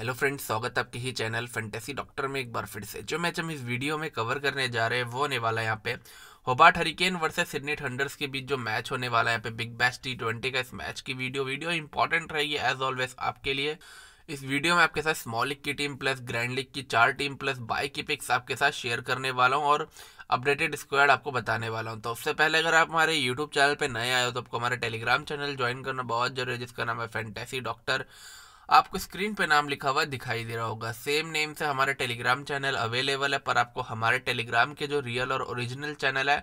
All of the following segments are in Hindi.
हेलो फ्रेंड्स स्वागत आपके ही चैनल फेंटेसी डॉक्टर में एक बार फिर से जो मैच हम इस वीडियो में कवर करने जा रहे हैं वो होने वाला है यहाँ पे Hobart hurricane versus Sydney Thunders के बीच जो मैच होने वाला है यहाँ पे बिग बैश टी ट्वेंटी का इस मैच की वीडियो वीडियो इंपॉर्टेंट रहेगी एज ऑलवेज आपके लिए इस वीडियो में आपके साथ स्मॉल लीग की टीम प्लस ग्रैंड लीग की चार टीम प्लस बाई की पिक्स आपके साथ शेयर करने वाला हूँ और अपडेटेड स्क्वाड आपको बताने वाला हूँ तो उससे पहले अगर आप हमारे यूट्यूब चैनल पर नए आए हो तो आपको हमारे टेलीग्राम चैनल ज्वाइन करना बहुत जरूरी है जिसका नाम है फेंटेसी डॉक्टर आपको स्क्रीन पे नाम लिखा हुआ दिखाई दे रहा होगा सेम नेम से हमारा टेलीग्राम चैनल अवेलेबल है पर आपको हमारे टेलीग्राम के जो रियल और ओरिजिनल चैनल है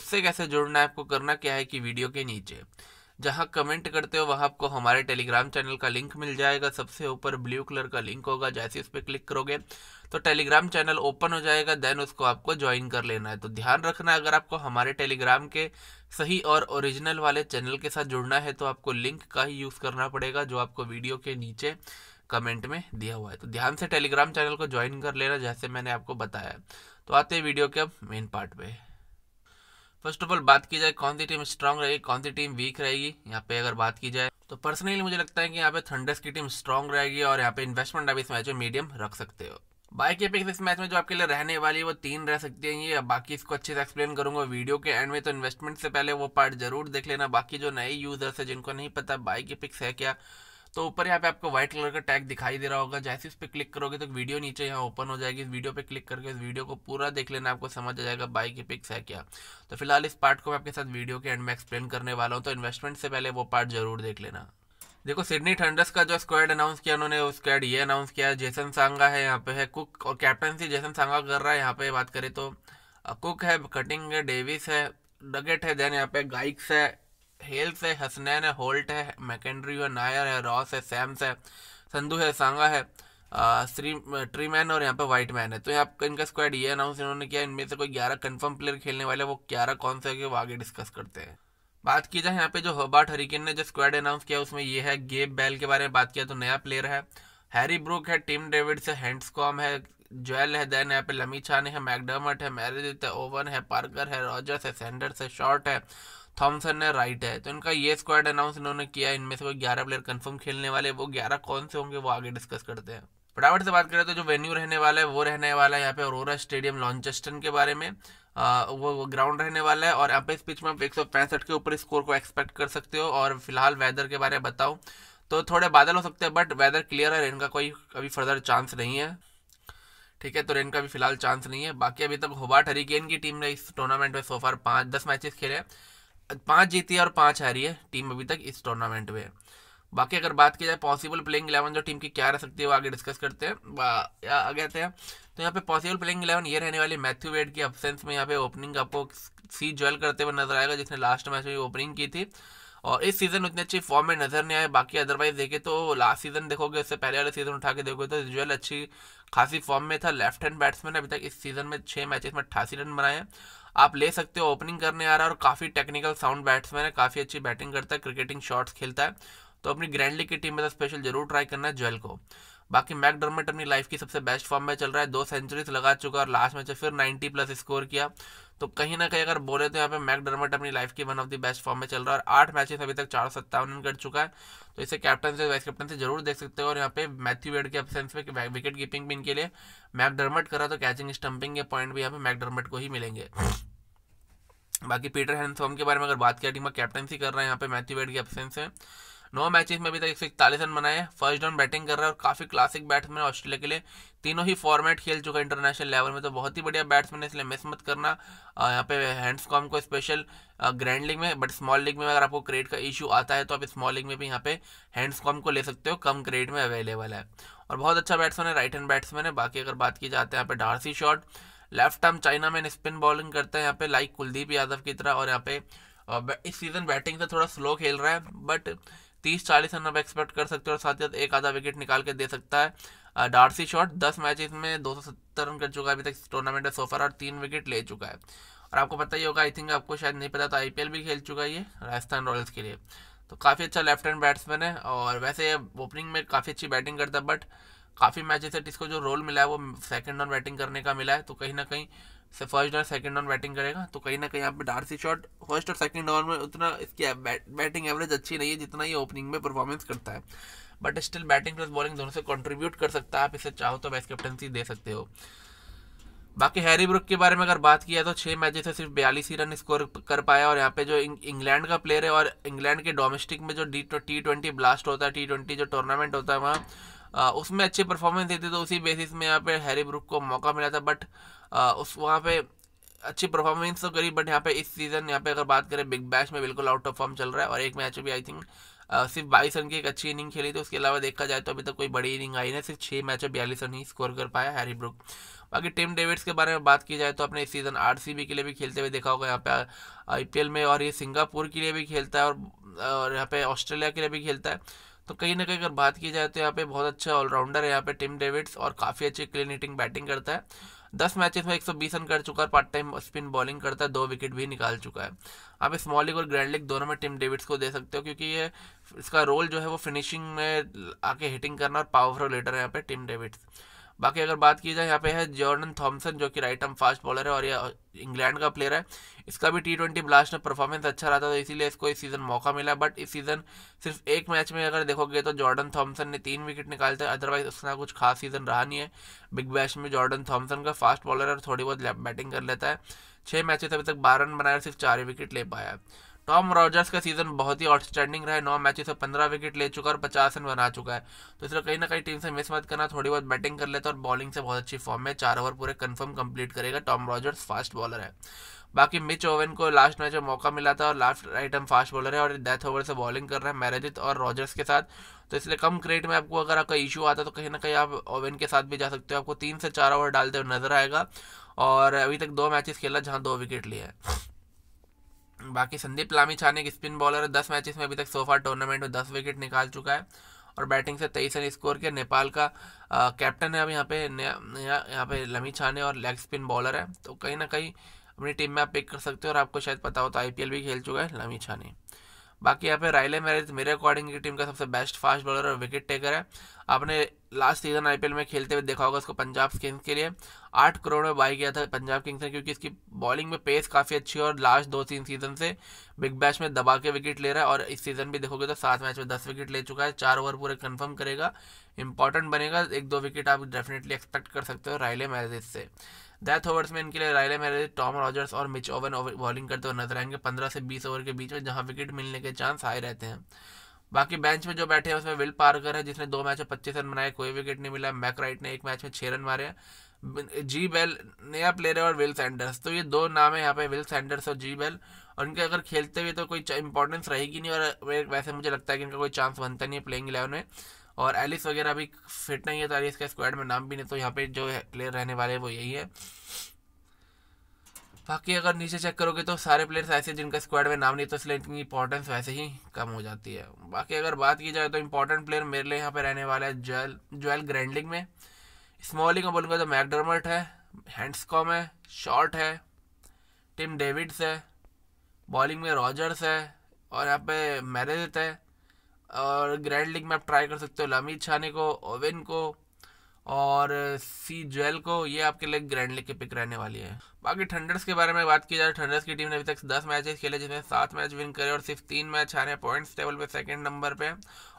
उससे कैसे जुड़ना है आपको करना क्या है कि वीडियो के नीचे जहां कमेंट करते हो वहां आपको हमारे टेलीग्राम चैनल का लिंक मिल जाएगा सबसे ऊपर ब्लू कलर का लिंक होगा जैसे उस पर क्लिक करोगे तो टेलीग्राम चैनल ओपन हो जाएगा देन उसको आपको ज्वाइन कर लेना है तो ध्यान रखना अगर आपको हमारे टेलीग्राम के सही और ओरिजिनल वाले चैनल के साथ जुड़ना है तो आपको लिंक का ही यूज़ करना पड़ेगा जो आपको वीडियो के नीचे कमेंट में दिया हुआ है तो ध्यान से टेलीग्राम चैनल को ज्वाइन कर लेना जैसे मैंने आपको बताया तो आते हैं वीडियो के अब मेन पार्ट पे फर्स्ट ऑफ ऑल बात की जाए कौन सी टीम स्ट्रांग रहेगी कौन सी टीम वीक रहेगी यहाँ पे अगर बात की जाए तो पर्सनली मुझे लगता है कि यहाँ पे थंडर्स की टीम स्ट्रांग रहेगी और यहाँ पे इन्वेस्टमेंट आप इस मैच में मीडियम रख सकते हो बाइक अपेक्स इस मैच में जो आपके लिए रहने वाली है वो तीन रह सकती है ये बाकी इसको अच्छे से एक्सप्लेन करूंगा वीडियो के एंड में तो इन्वेस्टमेंट से पहले वो पार्ट जरूर देख लेना बाकी जो नए यूजर्स है जिनको नहीं पता बाइक पिक्स है क्या तो ऊपर यहाँ पे आपको व्हाइट कलर का टैग दिखाई दे रहा होगा जैसे इस पर क्लिक करोगे तो वीडियो नीचे यहाँ ओपन हो जाएगी इस वीडियो पे क्लिक करके इस वीडियो को पूरा देख लेना आपको समझ आ जाएगा बाई की पिक्स है क्या तो फिलहाल इस पार्ट को मैं आपके साथ वीडियो के एंड में एक्सप्लेन करने वाला हूँ तो इन्वेस्टमेंट से पहले वो पार्ट जरूर देख लेना देखो सिडनी थंडर्स का जो स्क्वाड अनाउंस किया उन्होंने वो स्क्वाड ये अनाउंस किया जेसन सांगा है यहाँ पे है कुक और कैप्टनसी जेसन सांगा कर रहा है यहाँ पे बात करें तो कुक है कटिंग है डेविस है डगेट है देन यहाँ पे गाइक्स है हेल्स है हसनैन है होल्ट है मैकेंड्री है नायर है रॉस है सैम्स है संधु है सांगा है श्री ट्री मैन और यहाँ पे वाइट मैन है तो यहाँ पर इनका स्क्वाड ये अनाउंस इन्होंने किया इनमें से कोई ग्यारह कन्फर्म प्लेयर खेलने वाले वो ग्यारह कौन से वो आगे डिस्कस करते हैं बात की जाए यहाँ पे जो हबार्ट हरिकेन ने जो स्क्वाड अनाउंस किया उसमें ये है गेब बैल के बारे में बात किया तो नया प्लेयर है हैरी ब्रुक है टीम डेविड से हैंड्सकॉम है ज्वेल है देन यहाँ पे लमी छाने है मैकडमट है मैरिज है ओवन है पार्कर है रॉजर्स है सैंडर्स है शॉर्ट है थॉमसन ने राइट है तो इनका ये स्क्वाड अनाउंस इन्होंने किया इनमें से वो ग्यारह प्लेयर कन्फर्म खेलने वाले वो ग्यारह कौन से होंगे वो आगे डिस्कस करते हैं फटाफट से बात करें तो जो वेन्यू रहने वाला है वो रहने वाला है यहाँ पे अरोरा स्टेडियम लॉन्चेस्टन के बारे में आ, वो, वो ग्राउंड रहने वाला है और यहाँ पे इस पिच में आप एक के ऊपर स्कोर को एक्सपेक्ट कर सकते हो और फिलहाल वेदर के बारे में बताऊँ तो थोड़े बादल हो सकते हैं बट वेदर क्लियर है इनका कोई अभी फर्दर चांस नहीं है ठीक है तो रेन का भी फिलहाल चांस नहीं है बाकी अभी तक होबार्ट हरिकेन की टीम ने इस टूर्नामेंट में सोफार पाँच दस मैचेस खेले पाँच जीती है और पांच हारी है टीम अभी तक इस टूर्नामेंट में बाकी अगर बात की जाए पॉसिबल प्लेइंग इलेवन जो टीम की क्या रह सकती है वो आगे डिस्कस करते हैं आगे आते हैं तो यहाँ पे पॉसिबल प्लेइंग इलेवन ये रहने वाली मैथ्यू वेड की अब्सेंस में यहाँ पे ओपनिंग आपको सी ज्वेल करते हुए नजर आएगा जिसने लास्ट मैच में ओपनिंग की थी और इस सीज़न उतनी अच्छी फॉर्म में नजर नहीं आए बाकी अदरवाइज देखे तो लास्ट सीज़न देखोगे उससे पहले वाले सीज़न उठा के देखोगे तो ज्वेल अच्छी खासी फॉर्म में था लेफ्ट हैंड बैट्समैन अभी तक इस सीज़न में छह मैचेस में अट्ठासी रन बनाए आप ले सकते हो ओपनिंग करने आ रहा है और काफ़ी टेक्निकल साउंड बैट्समैन है काफ़ी अच्छी बैटिंग करता है क्रिकेटिंग शॉट्स खेलता है तो अपनी ग्रैंडली की टीम में तो स्पेशल जरूर ट्राई करना है ज्वेल को बाकी मैकडरमेट अपनी लाइफ की सबसे बेस्ट फॉर्म में चल रहा है दो सेंचुरीज लगा चुका और लास्ट मैच में फिर 90 प्लस स्कोर किया तो कहीं ना कहीं अगर बोले तो यहाँ पे मैकडरमेट अपनी लाइफ की one of the best form में चल रहा है और आठ मैचेस अभी तक चार सत्तावन रन कर चुका है तो इसे कैप्टन से वाइस कैप्टन से जरूर देख सकते हो और यहाँ पे मैथ्यू वेड के अब्सेंस में विकेट कीपिंग भी इनके लिए मैकडरमेट करा तो कैचिंग स्टंपिंग के पॉइंट भी यहाँ पे मैकडरमेट को ही मिलेंगे बाकी पीटर हैंडसॉम के बारे में अगर बात करें टीम का कैप्टनसी कर रहा है यहाँ पे मैथ्यू वेड की एब्सेंस है नौ मैचेस में अभी तक एक सौ इकतालीस रन बनाए फर्स्ट डाउन बैटिंग कर रहा है और काफ़ी क्लासिक बैट्समैन ऑस्ट्रेलिया के लिए तीनों ही फॉर्मेट खेल चुका है इंटरनेशनल लेवल में तो बहुत ही बढ़िया बैट्समैन है इसलिए मिस मत करना यहाँ पे हैंड्स कॉम को स्पेशल ग्रैंड लीग में बट स्मॉल लीग में अगर आपको क्रेडिट का इशू आता है तो आप स्मॉल लीग में भी यहाँ पे हैंड्स कॉम को ले सकते हो कम क्रेडिट में अवेलेबल है और बहुत अच्छा बैट्समैन है राइट हैंड बैट्समैन है बाकी अगर बात की जाती है यहाँ पे D'Arcy Short left arm chinaman spin bowling करते हैं यहाँ पे लाइक कुलदीप यादव की तरह और यहाँ पे इस सीज़न बैटिंग से थोड़ा स्लो खेल रहा है बट तीस चालीस रन आप एक्सपेक्ट कर सकते हो और साथ ही साथ एक आधा विकेट निकाल के दे सकता है डार्सी शॉट दस मैच में दो सौ सत्तर रन कर चुका है अभी तक टूर्नामेंट है सोफर और तीन विकेट ले चुका है और आपको पता ही होगा आई थिंक आपको शायद नहीं पता तो आई भी खेल चुका है ये राजस्थान रॉयल्स के लिए तो काफ़ी अच्छा लेफ्ट हैंड बैट्समैन है और वैसे ओपनिंग में काफ़ी अच्छी बैटिंग करता है बट काफ़ी मैचेस है इसको जो रोल मिला है वो सेकंड ऑन बैटिंग करने का मिला है तो कहीं ना कहीं से फर्स्ट और सेकंड डाउन बैटिंग करेगा तो कहीं ना कहीं यहाँ पे डार्सी शॉट फर्स्ट और सेकंड डाउन में उतना इसकी बैटिंग एवरेज अच्छी नहीं है जितना ये ओपनिंग में परफॉर्मेंस करता है but still batting plus bowling दोनों से कंट्रीब्यूट कर सकता है आप इसे चाहो तो वैस कैप्टनसी दे सकते हो बाकी हैरी ब्रुक के बारे में अगर बात किया तो छः मैचेस से सिर्फ बयालीस ही रन स्कोर कर पाया और यहाँ पे जो इंग्लैंड का प्लेयर है और इंग्लैंड के डोमेस्टिक में जो डी टी ट्वेंटी ब्लास्ट होता है टी ट्वेंटी जो टूर्नामेंट होता है वहाँ उसमें अच्छे परफॉर्मेंस देते तो उसी बेसिस में यहाँ पे हैरी ब्रुक को मौका मिला था बट उस वहाँ पे अच्छी परफॉर्मेंस तो करी बट यहाँ पे इस सीज़न यहाँ पे अगर बात करें बिग बैश में बिल्कुल आउट ऑफ फॉर्म चल रहा है और एक मैच भी आई थिंक सिर्फ बाईस रन की एक अच्छी इनिंग खेली थी तो उसके अलावा देखा जाए तो अभी तक कोई बड़ी इनिंग आई ना सिर्फ छः मैच में बयालीस रन ही स्कोर कर पाया हैरी ब्रुक बाकी टीम डेविड्स के बारे में बात की जाए तो अपने इस सीज़न आर के लिए भी खेलते हुए देखा होगा यहाँ पे एल में और ये सिंगापुर के लिए भी खेलता है और यहाँ पे ऑस्ट्रेलिया के लिए भी खेलता है तो कहीं ना कहीं अगर बात की जाए तो यहाँ पे बहुत अच्छा ऑलराउंडर है यहाँ पे टिम डेविड्स और काफ़ी अच्छी क्लीन हिटिंग बैटिंग करता है दस मैचेस में 120 रन कर चुका है पार्ट टाइम स्पिन बॉलिंग करता है दो विकेट भी निकाल चुका है आप स्मॉल लीग और ग्रैंड लीग दोनों में टिम डेविड्स को दे सकते हो क्योंकि ये इसका रोल जो है वो फिनिशिंग में आके हिटिंग करना और पावरफुल लीडर है यहाँ पे टिम डेविड्स बाकी अगर बात की जाए यहाँ पे है जॉर्डन थॉमसन जो कि राइट आर्म फास्ट बॉलर है और ये इंग्लैंड uh, का प्लेयर है इसका भी टी ट्वेंटी ब्लास्ट में परफॉर्मेंस अच्छा रहा था तो इसीलिए इसको इस सीज़न मौका मिला बट इस सीज़न सिर्फ एक मैच में अगर देखोगे तो जॉर्डन थॉमसन ने तीन विकेट निकाले थे अदरवाइज उसका कुछ खास सीज़न रहा नहीं है बिग बैश में जॉर्डन थॉमसन का फास्ट बॉलर और थोड़ी बहुत बैटिंग कर लेता है छः मैचेस अभी तक बारह रन बनाया सिर्फ चार विकेट ले पाया है टॉम रॉजर्स का सीजन बहुत ही आउटस्टैंडिंग रहा है नौ मैचों से पंद्रह विकेट ले चुका है और पचास रन बना चुका है तो इसलिए कहीं ना कहीं टीम से मिस मत करना थोड़ी बहुत बैटिंग कर लेता और बॉलिंग से बहुत अच्छी फॉर्म में चार ओवर पूरे कंफर्म कंप्लीट करेगा टॉम रॉजर्स फास्ट बॉलर है बाकी मिच ओवन को लास्ट मैच में मौका मिला था और लास्ट आइटम फास्ट बॉलर है और डेथ ओवर से बॉलिंग कर रहा है मैरेजित और रॉजर्स के साथ तो इसलिए कम क्रेट में आपको अगर आपका इशू आता तो कहीं ना कहीं आप ओवन के साथ भी जा सकते हो आपको तीन से चार ओवर डालते हुए नजर आएगा और अभी तक दो मैचेस खेला जहाँ दो विकेट लिए हैं बाकी संदीप लामी छाने एक स्पिन बॉलर है दस मैचेस में अभी तक सोफा टूर्नामेंट में दस विकेट निकाल चुका है और बैटिंग से तेईस रन स्कोर किया नेपाल का आ, कैप्टन है अब यहाँ पे नया यहाँ पे लमी छाने और लेग स्पिन बॉलर है तो कहीं ना कहीं अपनी टीम में आप पिक कर सकते हो और आपको शायद पता हो तो आई भी खेल चुका है लमी छाने बाकी यहाँ पे रायले मैरिज मेरे अकॉर्डिंग की टीम का सबसे बेस्ट फास्ट बॉलर और विकेट टेकर है आपने लास्ट सीजन आईपीएल में खेलते हुए देखा होगा उसको पंजाब किंग्स के लिए आठ करोड़ में बाई किया था पंजाब किंग्स ने क्योंकि इसकी बॉलिंग में पेस काफ़ी अच्छी है और लास्ट दो तीन सीजन से बिग बैश में दबा के विकेट ले रहा है और इस सीजन भी देखोगे तो सात मैच में दस विकेट ले चुका है चार ओवर पूरे कन्फर्म करेगा इंपॉर्टेंट बनेगा एक दो विकेट आप डेफिनेटली एक्सपेक्ट कर सकते हो रायले मैरिज से डेथ ओवर्स में इनके लिए रायले मेरे टॉम रॉजर्स और मिच ओवन बॉलिंग करते हुए नजर आएंगे पंद्रह से बीस ओवर के बीच में जहाँ विकेट मिलने के चांस आए रहते हैं बाकी बेंच में जो बैठे हैं उसमें विल पार्कर है जिसने दो मैच में पच्चीस रन बनाए कोई विकेट नहीं मिला मैक राइट ने एक मैच में छः रन मारे जी बेल नया प्लेयर है और विल सैंडर्स तो ये दो नाम है यहाँ पे विल सैंडर्स और जी बेल और इनके अगर खेलते हुए तो कोई इंपॉर्टेंस रहेगी नहीं और वैसे मुझे लगता है कि इनका कोई चांस बनता नहीं है प्लेइंग इलेवन में और एलिस वगैरह भी फिट नहीं है तो एलिस का स्क्वाड में नाम भी नहीं तो यहाँ पे जो प्लेयर रहने वाले हैं वो यही है बाकी अगर नीचे चेक करोगे तो सारे प्लेयर्स ऐसे जिनका स्क्वाड में नाम नहीं तो इसलिए इनकी इंपॉर्टेंस वैसे ही कम हो जाती है बाकी अगर बात की जाए तो इंपॉर्टेंट प्लेयर मेरे लिए यहाँ पर रहने वाला है जोएल जोएल ग्रैंडलिंग में स्मॉलिंग का बोलूँगा तो मैकडर्मट है हैंड्सकॉम है शॉर्ट है टिम डेविड्स है बॉलिंग में रॉजर्स है और यहाँ पे मैरिजत है और ग्रैंड लीग में आप ट्राई कर सकते हो लमी छाने को ओवेन को और सी ज्वेल को ये आपके लिए ग्रैंड लीग के पिक रहने वाली है बाकी ठंडर्स के बारे में बात की जाए ठंडर्स की टीम ने अभी तक दस मैचेस खेले जिसमें सात मैच विन करे और सिर्फ तीन मैच हारे पॉइंट्स टेबल पे सेकंड नंबर पे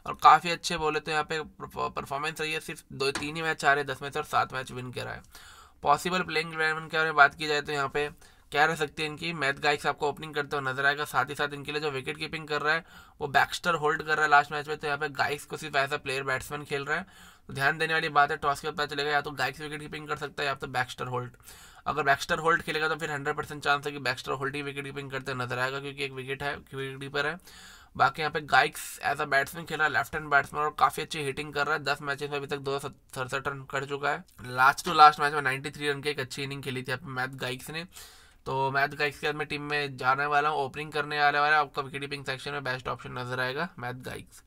और काफ़ी अच्छे बोले तो यहाँ पे परफॉर्मेंस रही है सिर्फ दो तीन ही मैच हारे दस मैच और सात मैच विन करा है पॉसिबल प्लेइंग इलेवन के बारे में बात की जाए तो यहाँ पे क्या रह सकती है इनकी मैथ गाइक्स आपको ओपनिंग करते हुए नजर आएगा साथ ही साथ इनके लिए जो विकेट कीपिंग कर रहा है वो बैक्स्टर होल्ड कर रहा है लास्ट मैच में तो यहाँ पे गाइक्स को सिर्फ ऐसा प्लेयर बैट्समैन खेल रहा है तो ध्यान देने वाली बात है टॉस के पता चलेगा या तो गाइक्स विकेट कीपिंग कर सकता है या तो बैक्स्टर होल्ड अगर बैक्स्टर होल्ड खेलेगा तो फिर हंड्रेड परसेंट चांस है कि बैक्स्टर होल्ड ही विकेट कीपिंग करते हुए नजर आएगा क्योंकि एक विकेट है विकेट कीपर है बाकी यहाँ पे गाइक्स एज अ बैट्समैन खेल रहा है लेफ्ट हैंड बैट्समैन और काफी अच्छी हिटिंग कर रहा है दस मैचेस में अभी तक दो सड़सठ रन कर चुका है लास्ट टू लास्ट मैच में 93 रन की एक अच्छी इनिंग खेली थी यहाँ पे मैथ गाइक्स ने तो मैथ तो गाइक्स के बाद मैं टीम में जाने वाला हूँ ओपनिंग करने वाले वाला आपका विकेट कीपिंग सेक्शन में बेस्ट ऑप्शन नजर आएगा मैथ तो गाइक्स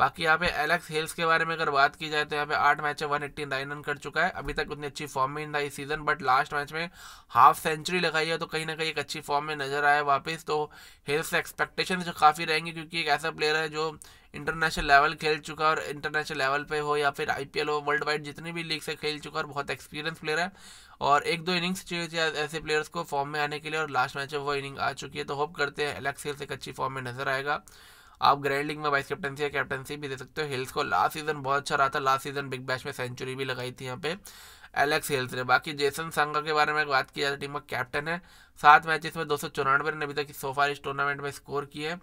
बाकी यहाँ पे एलेक्स हेल्स के बारे में अगर बात की जाए तो यहाँ पे आठ match one eighty nine run कर चुका है अभी तक उतनी अच्छी फॉर्म में नहीं था इस सीजन बट लास्ट मैच में हाफ सेंचुरी लगाई है तो कहीं ना कहीं एक अच्छी फॉर्म में नजर आया वापस तो हेल्स एक्सपेक्टेशन जो काफ़ी रहेंगी क्योंकि एक ऐसा प्लेयर है जो इंटरनेशनल लेवल खेल चुका है और इंटरनेशनल लेवल पे हो या फिर आईपीएल हो वर्ल्ड वाइड जितनी भी लीग से खेल चुका है और बहुत एक्सपीरियंस प्लेयर है और एक दो इनिंग्स चाहिए ऐसे प्लेयर्स को फॉर्म में आने के लिए और लास्ट मैच में वो इनिंग आ चुकी है तो होप करते हैं एलेक्स हेल्स एक अच्छी फॉर्म में नजर आएगा आप ग्रैंडलिंग में वाइस कैप्टनसी या कैप्टनसी भी दे सकते हो हिल्स को लास्ट सीजन बहुत अच्छा रहा था लास्ट सीजन बिग बैश में सेंचुरी भी लगाई थी यहाँ पे एलेक्स हिल्स ने बाकी जेसन संगा के बारे में बात की जाए टीम तो का कैप्टन है सात मैचेस में दो सौ चौरानवे रन अभी तक सोफार इस टूर्नामेंट में स्कोर किए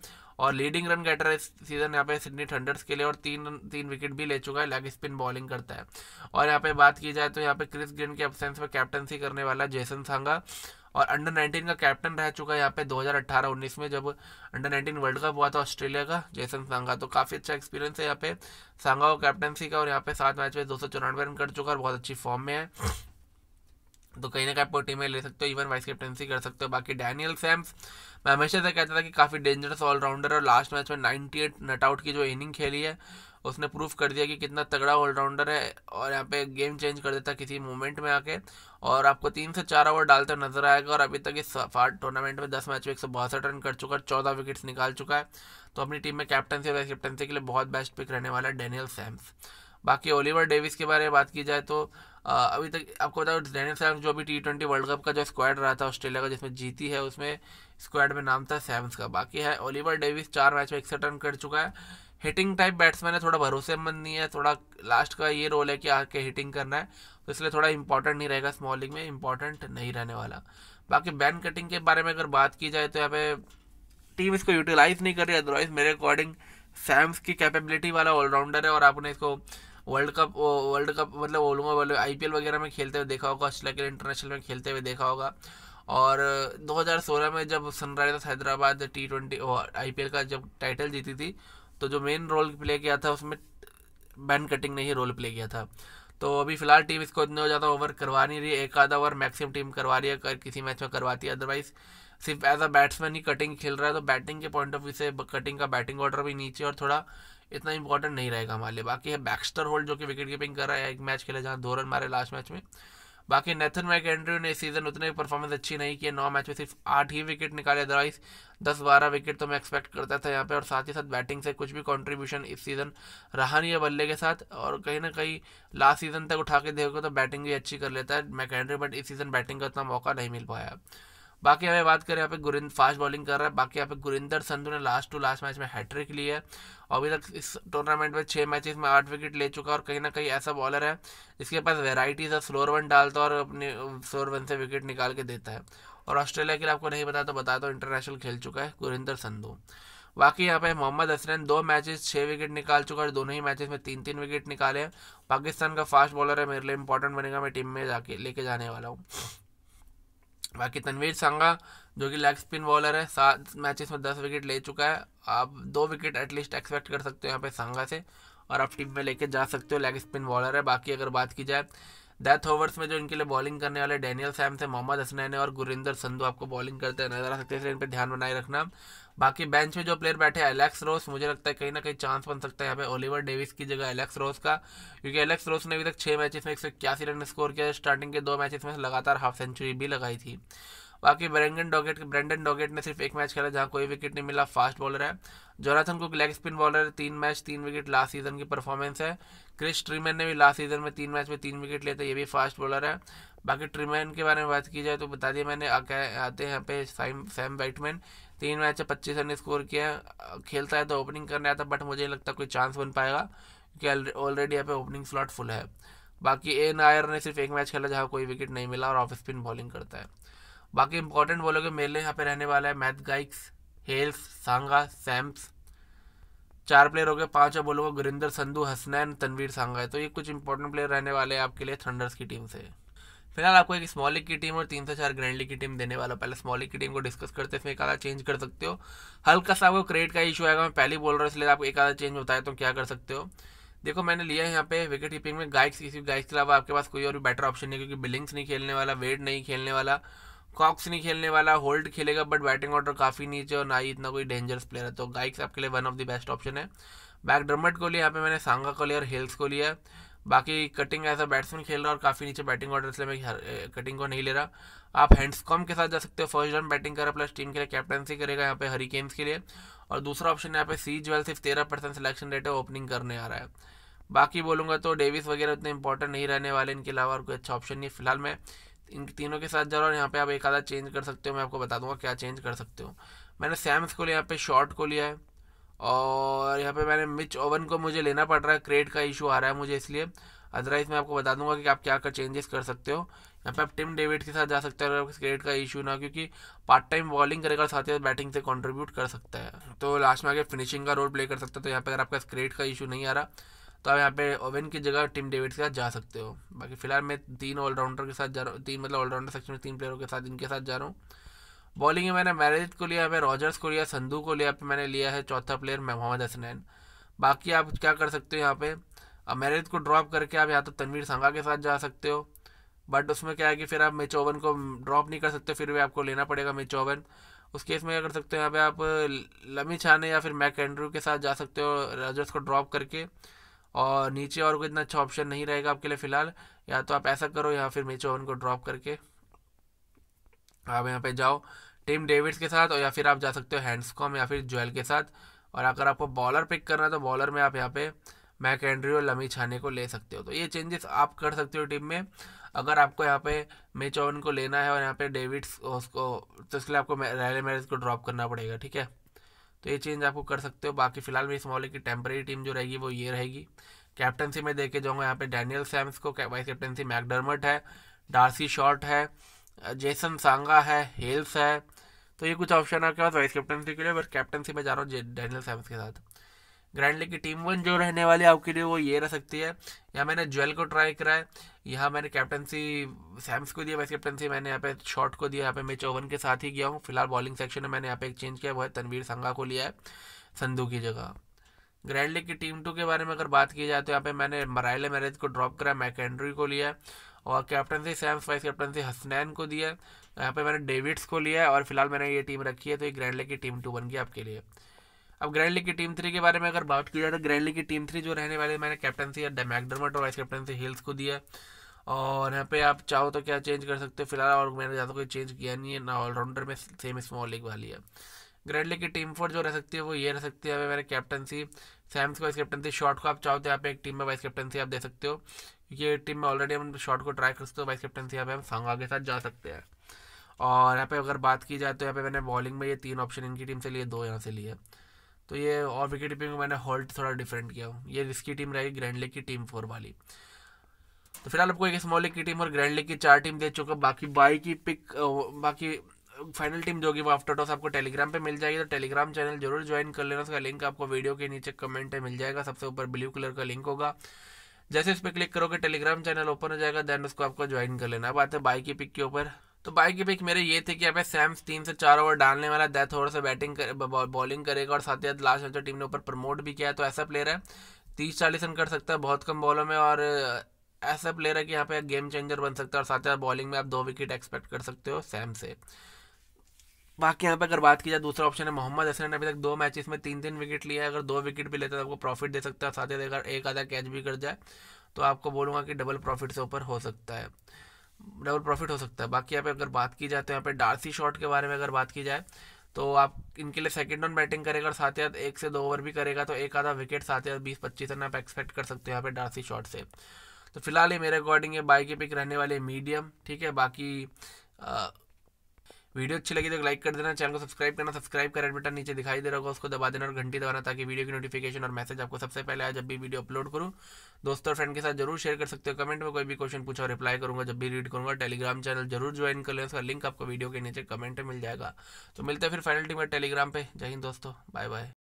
और लीडिंग रन गेटर इस सीजन यहाँ पे सिडनी थंडर्स के लिए और तीन तीन विकेट भी ले चुका है लेग स्पिन बॉलिंग करता है और यहाँ पे बात की जाए तो यहाँ पे क्रिस ग्रीन के एबसेंस में कैप्टनसी करने वाला जेसन सांगा और अंडर 19 का कैप्टन रह चुका है यहाँ पे 2018-19 में जब अंडर नाइनटीन वर्ल्ड कप हुआ था ऑस्ट्रेलिया का जैसन सांगा तो काफ़ी अच्छा एक्सपीरियंस है यहाँ पे सांगा को कैप्टनसी का और यहाँ पे सात मैच में दो रन कर चुका है और बहुत अच्छी फॉर्म में है तो कहीं ना कहीं आपको टीम में ले सकते हो इवन वाइस कैप्टनसी कर सकते हो बाकी डैनियल सैम्स मैं हमेशा से कहता था कि काफ़ी डेंजरस ऑलराउंडर है और लास्ट मैच में 98 नट आउट की जो इनिंग खेली है उसने प्रूफ कर दिया कि कितना तगड़ा ऑलराउंडर है और यहाँ पे गेम चेंज कर देता किसी मोमेंट में आके और आपको तीन से चार ओवर डालते नजर आएगा और अभी तक इस टूर्नामेंट में दस मैच में एक सौ बासठ रन कर चुका है चौदह विकेट्स निकाल चुका है तो अपनी टीम में कैप्टनसी और वाइस कैप्टनसी के लिए बहुत बेस्ट पिक रहने वाला है डेनियल सैम्स बाकी ओलिवर डेविस के बारे में बात की जाए तो अभी तक आपको बताओ डेनियल सैम्स जो अभी टी ट्वेंटी वर्ल्ड कप का जो स्क्वाड रहा था ऑस्ट्रेलिया का जिसमें जीती है उसमें स्क्वाड में नाम था सैम्स का बाकी है ओलिवर डेविस चार मैच में इकसठ रन कर चुका है हिटिंग टाइप बैट्समैन है थोड़ा भरोसेमंद नहीं है थोड़ा लास्ट का ये रोल है कि आके हिटिंग करना है तो इसलिए थोड़ा इंपॉर्टेंट नहीं रहेगा स्मॉल लीग में इंपॉर्टेंट नहीं रहने वाला बाकी बैन कटिंग के बारे में अगर बात की जाए तो यहाँ पे टीम इसको यूटिलाइज नहीं कर रही अदरवाइज मेरे अकॉर्डिंग सैम्स की कैपेबिलिटी वाला ऑलराउंडर है और आपने इसको वर्ल्ड कप वर्ल्ड कप मतलब बोलूँगा आई वगैरह में खेलते हुए देखा होगा ऑस्ट्रेलिया के लिए इंटरनेशनल में खेलते हुए देखा होगा और 2016 में जब Sunrisers Hyderabad T twenty I का जब टाइटल जीती थी तो जो मेन रोल प्ले किया था उसमें बैन कटिंग ने ही रोल प्ले किया था तो अभी फिलहाल टीम इसको इतने हो ज़्यादा ओवर करवा नहीं रही एक आधा ओवर मैक्सिमम टीम करवा रही है अगर किसी मैच में करवाती है अदरवाइज सिर्फ एज अ बैट्समैन ही कटिंग खेल रहा है तो बैटिंग के पॉइंट ऑफ व्यू से कटिंग का बैटिंग ऑर्डर भी नीचे और थोड़ा इतना इंपॉर्टेंट नहीं रहेगा हमारे लिए बाकी है बैक्स्टर होल्ड जो कि विकेट कीपिंग कर रहा है एक मैच खेला जहाँ दो रन मारे लास्ट मैच में बाकी नेथन मैक एंड्रू ने इस सीज़न उतने परफॉर्मेंस अच्छी नहीं की नौ मैच में सिर्फ आठ ही विकेट निकाले अदरवाइज दस बारह विकेट तो मैं एक्सपेक्ट करता था यहाँ पे और साथ ही साथ बैटिंग से कुछ भी कंट्रीब्यूशन इस सीज़न रहा नहीं है बल्ले के साथ और कहीं ना कहीं लास्ट सीज़न तक उठा के देखोगे तो बैटिंग भी अच्छी कर लेता है मैकेंड्रू बट इस सीज़न बैटिंग का उतना मौका नहीं मिल पाया बाकी हमें बात करें यहाँ पे गुरिंद फास्ट बॉलिंग कर रहा है बाकी यहाँ पे गुरिंदर संधू ने लास्ट टू लास्ट मैच में हैट्रिक ली है और अभी तक इस टूर्नामेंट में छः मैचेस में आठ विकेट ले चुका है और कहीं ना कहीं ऐसा बॉलर है जिसके पास वेराइटीज है स्लोर वन डालता है और अपने स्लोर वन से विकेट निकाल के देता है और ऑस्ट्रेलिया के लिए आपको नहीं पता तो बता दो इंटरनेशनल खेल चुका है गुरिंदर संधू बाकी यहाँ पे मोहम्मद असरन दो मैचेस छः विकेट निकाल चुका है दोनों ही मैचेस में तीन तीन विकेट निकाले पाकिस्तान का फास्ट बॉलर है मेरे लिए इंपॉर्टेंट बनेगा मैं टीम में जाके लेके जाने वाला हूँ बाकी तनवीर सांगा जो कि लेग स्पिन बॉलर है सात मैचेस में दस विकेट ले चुका है आप दो विकेट एटलीस्ट एक्सपेक्ट कर सकते हो यहाँ पे सांगा से और आप टीम में लेके जा सकते हो लेग स्पिन बॉलर है बाकी अगर बात की जाए डेथ ओवर्स में जो इनके लिए बॉलिंग करने वाले डैनियल सैम से मोहम्मद हसनैन और गुरिंदर संधू आपको बॉलिंग करते हैं नजर आ सकते हैं इसलिए इन पर ध्यान बनाए रखना बाकी बेंच में जो प्लेयर बैठे एलेक्स रोस मुझे लगता है कहीं ना कहीं चांस बन सकता है यहाँ पे ओलिवर डेविस की जगह एलेक्स रोस का क्योंकि एलेक्स रोस ने अभी तक छः मैचेस में एक रन स्कोर किया स्टार्टिंग के दो मैचेस में लगातार हाफ सेंचुरी भी लगाई थी बाकी ब्रैंडन डॉगेट ब्रैंडन डॉगेट ने सिर्फ एक मैच खेला जहाँ कोई विकेट नहीं मिला फास्ट बॉलर है Jonathan Cook leg spin bowler तीन मैच तीन विकेट लास्ट सीजन की परफॉर्मेंस है क्रिस ट्रीमैन ने भी लास्ट सीजन में तीन मैच में तीन विकेट लेते तो ये भी फास्ट बॉलर है बाकी ट्रीमैन के बारे में बात की जाए तो बता दिया मैंने आते हैं यहाँ पे सैम बैटमैन तीन मैच पच्चीस रन स्कोर किया खेलता है तो ओपनिंग करने आता बट मुझे लगता कोई चांस बन पाएगा क्योंकि ऑलरेडी यहाँ पे ओपनिंग स्लॉट फुल है बाकी ए नायर ने सिर्फ एक मैच खेला जहाँ कोई विकेट नहीं मिला और ऑफ स्पिन बॉलिंग करता है बाकी इंपॉर्टेंट बोलोगे मेले यहाँ पे रहने वाला है Matthew Gilkes Hales Sangha Sams चार प्लेयर हो गए पांच और बोलूँगा गुरिंदर संधू हसनैन तनवीर सांगा है तो ये कुछ इंपॉर्टेंट प्लेयर रहने वाले हैं आपके लिए थंडर्स की टीम से फिलहाल आपको एक स्मॉल लीग की टीम और तीन से चार ग्रैंड लीग की टीम देने वाला पहले स्मॉल लीग की टीम को डिस्कस करते फिर एक आधा चेंज कर सकते हो हल्का सा आपको क्रेडिट का इशू आएगा मैं पहले ही बोल रहा हूँ इसलिए आपको एक आधा चेंज होता है तो क्या कर सकते हो देखो मैंने लिया है यहाँ पे विकेट कीपिंग में गाइक्स किसी गाइक्स के अलावा आपके पास कोई और भी बेटर ऑप्शन नहीं क्योंकि बिलिंग्स नहीं खेलने वाला वेड नहीं खेलने वाला कॉक्स नहीं खेलने वाला होल्ड खेलेगा बट बैटिंग ऑर्डर काफ़ी नीचे और ना ही इतना कोई डेंजरस प्लेयर है तो गाइक्स आपके लिए one of the best option है बैक ड्रमट को लिया यहाँ पे मैंने सांगा को लिया और हिल्स को लिया बाकी कटिंग एज अ बैट्समैन खेल रहा और काफ़ी नीचे बैटिंग ऑर्डर इसलिए मैं कटिंग को नहीं ले रहा आप कॉम के साथ जा सकते हो फर्स्ट रन बैटिंग करा प्लस टीम के लिए कैप्टनसी करेगा यहाँ पे हरिकेन्स के लिए और दूसरा ऑप्शन यहाँ पे सी ज्वेल सिर्फ तेरह परसेंट सिलेक्शन रेट है ओपनिंग करने आ रहा है बाकी बोलूँगा तो डेविस वगैरह उतने इंपॉर्टेंट नहीं रहने वाले इनके अलावा और कोई अच्छा ऑप्शन नहीं फिलहाल मैं इन तीनों के साथ जा रहा हूँ और यहाँ पे आप एक आधा चेंज कर सकते हो मैं आपको बता दूंगा क्या चेंज कर सकते हो मैंने सैम्स को लिया यहाँ पे शॉर्ट को लिया है और यहाँ पे मैंने मिच ओवन को मुझे लेना पड़ रहा है क्रेट का इशू आ रहा है मुझे इसलिए अदरवाइज़ मैं आपको बता दूंगा कि आप क्या क्या चेंजेस कर सकते हो यहाँ पे आप टिम डेविड के साथ जा सकते हो अगर आपके क्रेट का इशू ना क्योंकि पार्ट टाइम बॉलिंग करेगा साथ ही बैटिंग से कॉन्ट्रीब्यूट कर सकता है तो लास्ट में आगे फिनिशिंग का रोल प्ले कर सकता है तो यहाँ पे अगर आपका क्रेट का इशू नहीं आ रहा तो आप यहाँ पे ओवन की जगह टीम डेविड के साथ जा सकते हो बाकी फिलहाल मैं तीन ऑलराउंडर के साथ जा रहा हूँ तीन मतलब ऑलराउंडर सेक्शन में तीन प्लेयरों के साथ इनके साथ जा रहा हूँ बॉलिंग में मैंने मैरिज को लिया है रॉजर्स को लिया संधू को लिया मैंने लिया है चौथा प्लेयर मोहम्मद हसनैन बाकी आप क्या कर सकते हो यहाँ पे अब मैरिज को ड्रॉप करके आप यहाँ तो तनवीर संगा के साथ जा सकते हो बट उसमें क्या है कि फिर आप मिच ओवन को ड्रॉप नहीं कर सकते फिर भी आपको लेना पड़ेगा मिच ओवन उस केस में क्या कर सकते हो यहाँ पे आप लमी छाने या फिर मैक एंड्रू के साथ जा सकते हो रॉजर्स को ड्रॉप करके और नीचे और कोई इतना अच्छा ऑप्शन नहीं रहेगा आपके लिए फ़िलहाल या तो आप ऐसा करो या फिर मेचो ओवन को ड्रॉप करके आप यहाँ पे जाओ टीम डेविड्स के साथ और या फिर आप जा सकते हो हैंड्सकॉम या फिर ज्वेल के साथ और अगर आपको बॉलर पिक करना है तो बॉलर में आप यहाँ पे मैक एंड्रियो लमी छाने को ले सकते हो तो ये चेंजेस आप कर सकते हो टीम में अगर आपको यहाँ पे मेच ओवन को लेना है और यहाँ पे डेविड्स उसको तो इसके लिए आपको रैले मैरिज को ड्रॉप करना पड़ेगा ठीक है तो ये चेंज आपको कर सकते हो बाकी फिलहाल मेरी स्मॉल की टेम्परेरी टीम जो रहेगी वो ये रहेगी कैप्टनसी में देखे जाऊँगा यहाँ पे डैनियल सैम्स को वाइस कैप्टनसी मैकडर्मट है डार्सी शॉर्ट है जेसन सांगा है हेल्स है तो ये कुछ ऑप्शन आपके पास वाइस कैप्टनसी के लिए बट कैप्टनसी में जा रहा हूँ डैनियल सैम्स के साथ ग्रैंडली की टीम वन जो रहने वाली आपके लिए वो ये रह सकती है यहाँ मैंने ज्वेल को ट्राई करा है यहाँ मैंने कैप्टनसी सैम्स को दिया वाइस कैप्टनसी मैंने यहाँ पे शॉट को दिया यहाँ पे मैं चौवन के साथ ही गया हूँ फिलहाल बॉलिंग सेक्शन में मैंने यहाँ पे एक चेंज किया वो है तनवीर संघा को लिया है संधू की जगह ग्रैंड लीग की टीम टू के बारे में अगर बात की जाए तो यहाँ पे मैंने मराइले मैरेज को ड्रॉप करा मैकेंड्री को लिया और captaincy Sams vice captaincy Hasnain को दिया यहाँ पे मैंने डेविड्स को लिया है और फिलहाल मैंने ये टीम रखी है तो ये ग्रैंड लीग की टीम टू बन गई आपके लिए अब ग्रैंड लीग की टीम थ्री के बारे में अगर बात की जाए तो ग्रैंड लीग की टीम थ्री जो रहने वाले मैंने कैप्टनसी या मैकडरमट और वाइस कैप्टनसी हिल्स को दिया और यहाँ पे आप चाहो तो क्या चेंज कर सकते हो फिलहाल और मैंने ज़्यादा कोई चेंज किया नहीं है ना ऑलराउंडर में सेम स्मॉल लीग वाली है ग्रैंड लीग की टीम फोर जो रह सकती है वो ये रह सकती है मेरे कैप्टनसी सैम्स को वाइस कैप्टनसी शॉर्ट को आप चाहो तो यहाँ पे एक टीम में वाइस कैप्टनसी आप दे सकते हो क्योंकि टीम में ऑलरेडी हम शॉर्ट को ट्राई कर सकते हो वाइस कैप्टनसी यहाँ पे हम संगा के साथ जा सकते हैं और यहाँ पे अगर बात की जाए तो यहाँ पे मैंने बॉलिंग में ये तीन ऑप्शन इनकी टीम से लिए दो यहाँ से लिए तो ये और विकेट कीपिंग में मैंने हॉल्ट थोड़ा डिफरेंट किया हूँ ये रिस्की टीम रहेगी ग्रैंड लेग की टीम फोर वाली तो फिलहाल आपको एक स्मॉल लेग की टीम और ग्रैंड लेग की चार टीम दे चुका बाकी बाई की पिक बाकी फाइनल टीम जो होगी वो आफ्टर टॉस आपको टेलीग्राम पे मिल जाएगी तो टेलीग्राम चैनल जरूर ज्वाइन कर लेना उसका लिंक आपको वीडियो के नीचे कमेंट में मिल जाएगा सबसे ऊपर ब्लू कलर का लिंक होगा जैसे इस पर क्लिक करोगे टेलीग्राम चैनल ओपन हो जाएगा देन उसको आपको ज्वाइन कर लेना अब आते हैं बाई की पिक के ऊपर तो बाई के पिक मेरे ये थे कि यहाँ पे सैम्स तीन से चार ओवर डालने वाला डेथ ओवर से बैटिंग कर, बॉलिंग करेगा और साथ ही साथ लास्ट मैच टीम ने ऊपर प्रमोट भी किया है तो ऐसा प्लेयर है तीस चालीस रन कर सकता है बहुत कम बॉलों में और ऐसा प्लेयर है कि यहाँ पे गेम चेंजर बन सकता है और साथ ही साथ बॉलिंग में आप दो विकेट एक्सपेक्ट कर सकते हो सैम से बाकी यहाँ पे अगर बात की जाए दूसरा ऑप्शन है मोहम्मद हसन ने अभी तक दो मैचेस में तीन तीन विकेट लिया है अगर दो विकेट भी लेते हैं तो आपको प्रॉफिट दे सकता है साथ ही अगर एक आधा कैच भी कर जाए तो आपको बोलूँगा कि डबल प्रॉफिट से ऊपर हो सकता है डबल प्रॉफिट हो सकता है बाकी यहाँ पे अगर बात की जाए तो यहाँ पे डार्सी शॉट के बारे में अगर बात की जाए तो आप इनके लिए सेकंड ऑन बैटिंग करेगा और साथ ही साथ एक से दो ओवर भी करेगा तो एक आधा विकेट साथ ही साथ बीस पच्चीस रन आप एक्सपेक्ट कर सकते हो यहाँ पे डार्सी शॉट से तो फिलहाल ये मेरे अकॉर्डिंग ये बाई की पिक रहने वाले मीडियम ठीक है बाकी वीडियो अच्छी लगी तो लाइक कर देना चैनल को सब्सक्राइब करना सब्सक्राइब का रेड बटन नीचे दिखाई दे रहा होगा उसको दबा देना और घंटी दबाना ताकि वीडियो की नोटिफिकेशन और मैसेज आपको सबसे पहले आए जब भी वीडियो अपलोड करूँ दोस्तों और फ्रेंड के साथ जरूर शेयर कर सकते हो कमेंट में कोई भी क्वेश्चन पूछा और रिप्लाई करूँगा जब भी रीड करूँगा टेलीग्राम चैनल जरूर ज्वाइन कर लें उसका लिंक आपको वीडियो के नीचे कमेंट में मिल जाएगा तो मिलते हैं फिर फाइनल टीम टेलीग्राम पर जय हिंद दोस्तों बाय बाय